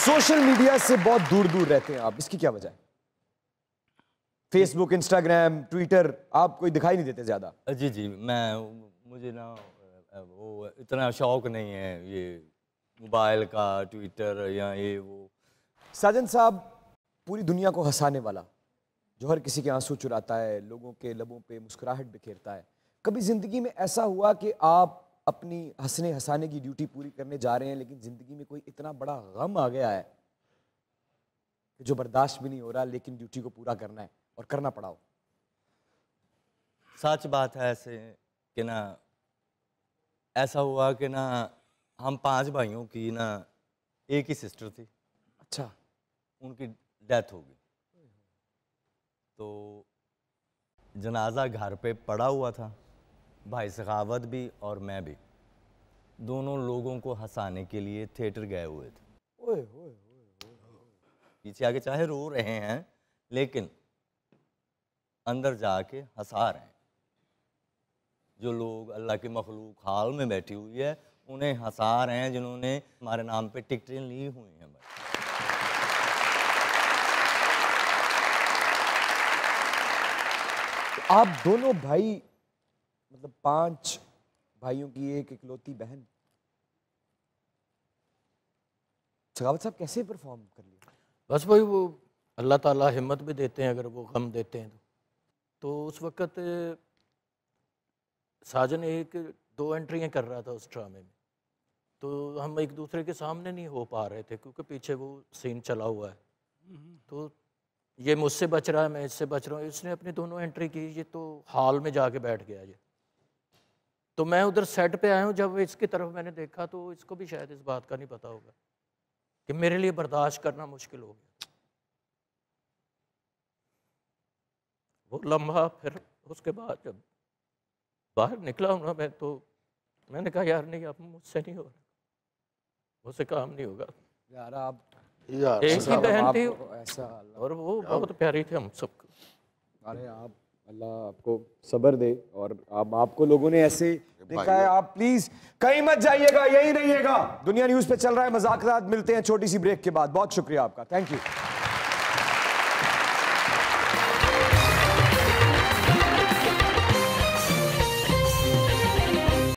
social media से बहुत दूर दूर रहते हैं आप इसकी क्या वजह है फेसबुक इंस्टाग्राम ट्विटर आप कोई दिखाई नहीं देते ज्यादा जी जी मैं मुझे ना वो इतना शौक नहीं है ये मोबाइल का ट्विटर या ये वो साजन साहब पूरी दुनिया को हंसाने वाला जो हर किसी के आंसू चुराता है लोगों के लबों पे मुस्कुराहट बिखेरता है कभी ज़िंदगी में ऐसा हुआ कि आप अपनी हंसने हंसाने की ड्यूटी पूरी करने जा रहे हैं लेकिन ज़िंदगी में कोई इतना बड़ा गम आ गया है कि जो बर्दाश्त भी नहीं हो रहा लेकिन ड्यूटी को पूरा करना है और करना पड़ा हो सच बात है ऐसे कि ना ऐसा हुआ कि ना हम पांच भाइयों की ना एक ही सिस्टर थी अच्छा उनकी डेथ हो गई तो जनाजा घर पे पड़ा हुआ था भाई सखावत भी और मैं भी दोनों लोगों को हंसाने के लिए थिएटर गए हुए थे ओए, ओए, ओए, पीछे आगे चाहे रो रहे हैं लेकिन अंदर जाके हंसा रहे हैं जो लोग अल्लाह के मखलूक हाल में बैठी हुई है उन्हें हंसा रहे हैं जिन्होंने हमारे नाम पे टिकटें ली हुई हैं भाई आप दोनों भाई मतलब तो पांच भाइयों की एक इकलौती बहन सखावत साहब कैसे परफॉर्म कर लिया बस भाई वो अल्लाह ताला हिम्मत भी देते हैं अगर वो गम देते हैं तो तो उस वक़्त साजन एक दो एंट्रियाँ कर रहा था उस ड्रामे में तो हम एक दूसरे के सामने नहीं हो पा रहे थे क्योंकि पीछे वो सीन चला हुआ है तो ये मुझसे बच रहा है मैं इससे बच रहा हूँ इसने अपनी दोनों एंट्री की ये तो हॉल में जाके बैठ गया ये तो मैं उधर सेट पे आया हूँ जब इसकी तरफ मैंने देखा तो इसको भी शायद इस बात का नहीं पता होगा कि मेरे लिए बर्दाश्त करना मुश्किल हो गया वो लम्हा फिर उसके बाद जब बाहर निकला हूँ ना मैं तो मैंने कहा यार नहीं अब मुझसे नहीं हो रहा मुझसे काम नहीं होगा यार आप यार एक ही बहन थी और वो बहुत प्यारी थी हम सबको अरे आप अल्लाह आपको सबर दे और आप आपको लोगों ने ऐसे देखा है आप प्लीज कहीं मत जाइएगा यही रहिएगा दुनिया न्यूज पे चल रहा है मजाक मिलते हैं छोटी सी ब्रेक के बाद बहुत शुक्रिया आपका थैंक यू